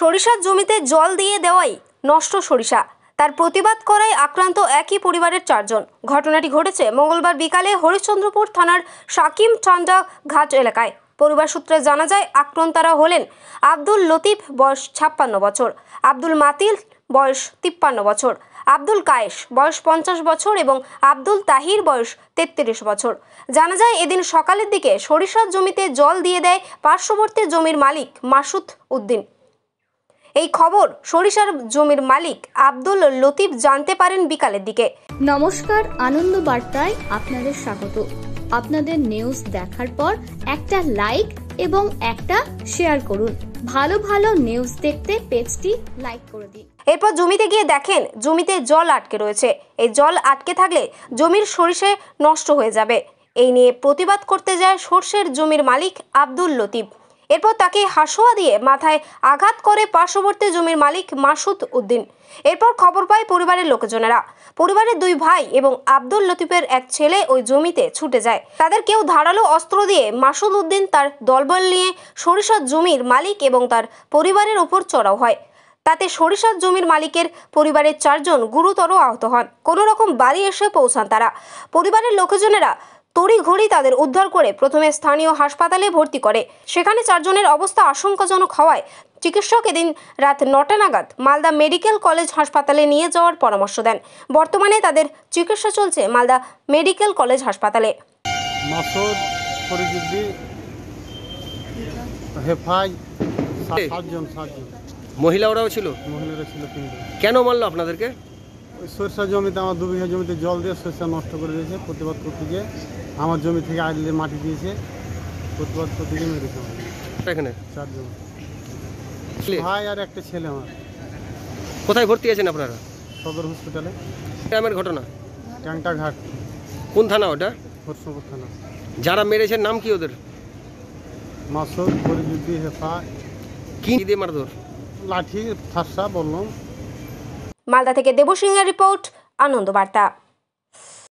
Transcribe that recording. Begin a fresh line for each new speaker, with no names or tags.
সরিষার জমিতে জল দিয়ে দেওয়াই নষ্ট সরিষা তার প্রতিবাদ করায় আক্রান্ত একই পরিবারের চারজন ঘটনাটি ঘটেছে মঙ্গলবার বিকালে হরিশ্চন্দ্রপুর থানার সাকিম ঠান্ডা ঘাট এলাকায় পরিবার সূত্রে জানা যায় আক্রান্তারা হলেন আব্দুল লতিফ বয়স ছাপ্পান্ন বছর আব্দুল মাতিল বয়স তিপ্পান্ন বছর আব্দুল কায়েস বয়স পঞ্চাশ বছর এবং আব্দুল তাহির বয়স তেত্রিশ বছর জানা যায় এদিন সকালের দিকে সরিষার জমিতে জল দিয়ে দেয় পার্শ্ববর্তী জমির মালিক মাসুদ উদ্দিন এই খবর সরিষার জমির মালিক আব্দুল লতিফ জানতে পারেন বিকালের দিকে নমস্কার আনন্দ বার্তায় আপনাদের স্বাগত আপনাদের নিউজ দেখার পর একটা লাইক এবং একটা শেয়ার করুন ভালো ভালো নিউজ দেখতে পেজটি লাইক করে দিন এরপর জমিতে গিয়ে দেখেন জমিতে জল আটকে রয়েছে এই জল আটকে থাকলে জমির সরিষে নষ্ট হয়ে যাবে এই নিয়ে প্রতিবাদ করতে যায় সর্ষের জমির মালিক আব্দুল লতিফ এরপর তাকে হাসোয়া দিয়ে মাথায় আঘাত করে পার্শ্ববর্তী জমির মালিক মাসুদ উদ্দিন এরপর খবর পায় পরিবারের লোকজনেরা পরিবারের দুই ভাই এবং আব্দুল লতিফের এক ছেলে ওই জমিতে ছুটে যায় তাদের কেউ ধারালো অস্ত্র দিয়ে মাসুদ উদ্দিন তার দলবল নিয়ে সরিষার জমির মালিক এবং তার পরিবারের ওপর চড়াও হয় তাতে সরিষার জমির মালিকের পরিবারের চারজন গুরুতর আহত হন কোনো রকম বাড়ি এসে পৌঁছান তারা পরিবারের লোকজনেরা তড়িঘড়ি তাদের উদ্ধার করে প্রথমে স্থানীয় হাসপাতালে ভর্তি করে সেখানে চারজনের অবস্থা আশঙ্কাজনক হওয়ায় চিকিৎসক এদিন রাত নটা নাগাদ মালদা মেডিকেল কলেজ হাসপাতালে নিয়ে যাওয়ার পরামর্শ দেন বর্তমানে তাদের চিকিৎসা চলছে মালদা মেডিকেল কলেজ হাসপাতালে
মহিলা ওরাও ছিল মহিলারা ছিল কেন মারলো আপনাদেরকে ওই সরষা জমিতে আমার দু বিঘা জমিতে জল দিয়ে সরষা নষ্ট করে দিয়েছে প্রতিবাদ করতে গিয়ে আমার জমি থেকে আইলে মাটি দিয়েছে প্রতিবাদ করতে গিয়ে মেরেছে এখানে চারজন ভাই আর একটা ছেলে আমার কোথায় ভর্তি আছেন আপনারা সদর হসপিটালে গ্রামের ঘটনা ট্যাংটা ঘাট কোন থানা ওটা হরসপুর থানা যারা মেরেছেন নাম কি ওদের মাসুদ ফরিদুদ্দি হেফা কি দিয়ে মারধর লাঠি ঠাসা বললাম
মালদা থেকে দেবসিংহের রিপোর্ট আনন্দবার্তা